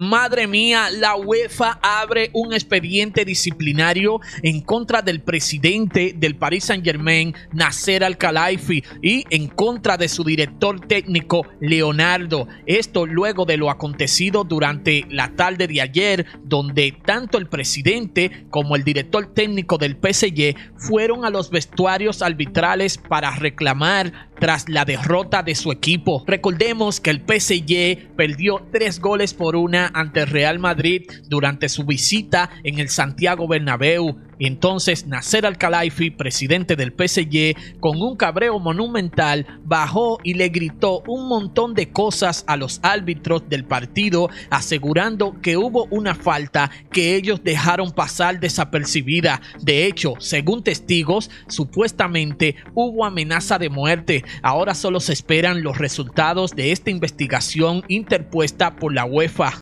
Madre mía, la UEFA abre un expediente disciplinario en contra del presidente del Paris Saint-Germain, Nasser Al-Khelaifi, y en contra de su director técnico, Leonardo. Esto luego de lo acontecido durante la tarde de ayer, donde tanto el presidente como el director técnico del PSG fueron a los vestuarios arbitrales para reclamar tras la derrota de su equipo. Recordemos que el PSG perdió tres goles por una ante Real Madrid durante su visita en el Santiago Bernabéu entonces Nasser Al-Khelaifi, presidente del PSG, con un cabreo monumental, bajó y le gritó un montón de cosas a los árbitros del partido, asegurando que hubo una falta que ellos dejaron pasar desapercibida. De hecho, según testigos, supuestamente hubo amenaza de muerte. Ahora solo se esperan los resultados de esta investigación interpuesta por la UEFA.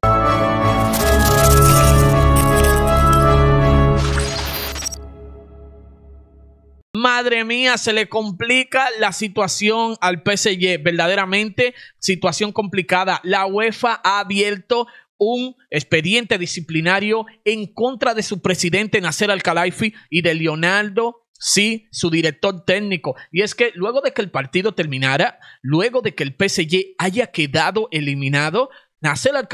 Madre mía, se le complica la situación al PSG, verdaderamente situación complicada. La UEFA ha abierto un expediente disciplinario en contra de su presidente Nasser Al-Khelaifi y de Leonardo sí, su director técnico. Y es que luego de que el partido terminara, luego de que el PSG haya quedado eliminado, Nasser al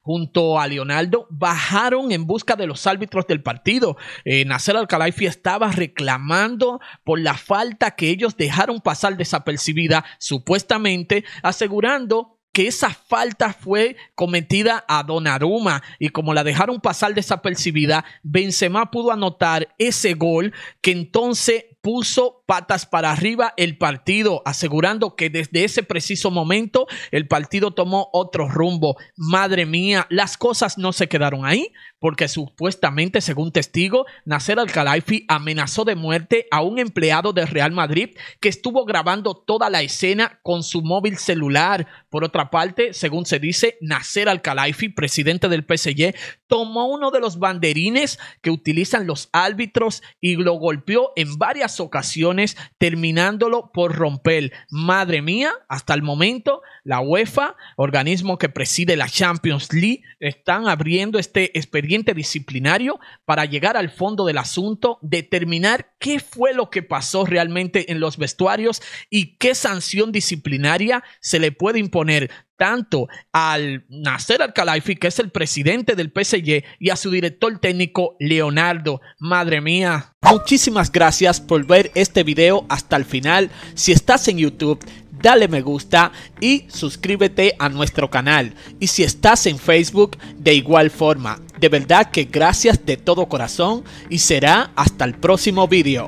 junto a Leonardo bajaron en busca de los árbitros del partido. Eh, Nasser al estaba reclamando por la falta que ellos dejaron pasar desapercibida, supuestamente asegurando que esa falta fue cometida a Donnarumma y como la dejaron pasar desapercibida, Benzema pudo anotar ese gol que entonces puso patas para arriba el partido, asegurando que desde ese preciso momento el partido tomó otro rumbo. Madre mía, las cosas no se quedaron ahí, porque supuestamente, según testigo, Nasser al khalifi amenazó de muerte a un empleado de Real Madrid que estuvo grabando toda la escena con su móvil celular. Por otra parte, según se dice, Nasser al khalifi presidente del PSG, tomó uno de los banderines que utilizan los árbitros y lo golpeó en varias ocasiones, terminándolo por romper. Madre mía, hasta el momento, la UEFA, organismo que preside la Champions League, están abriendo este expediente disciplinario para llegar al fondo del asunto, determinar qué fue lo que pasó realmente en los vestuarios y qué sanción disciplinaria se le puede imponer tanto al nacer al que es el presidente del PSG, y a su director técnico Leonardo. Madre mía. Muchísimas gracias por ver este video hasta el final. Si estás en YouTube, dale me gusta y suscríbete a nuestro canal. Y si estás en Facebook, de igual forma. De verdad que gracias de todo corazón y será hasta el próximo video.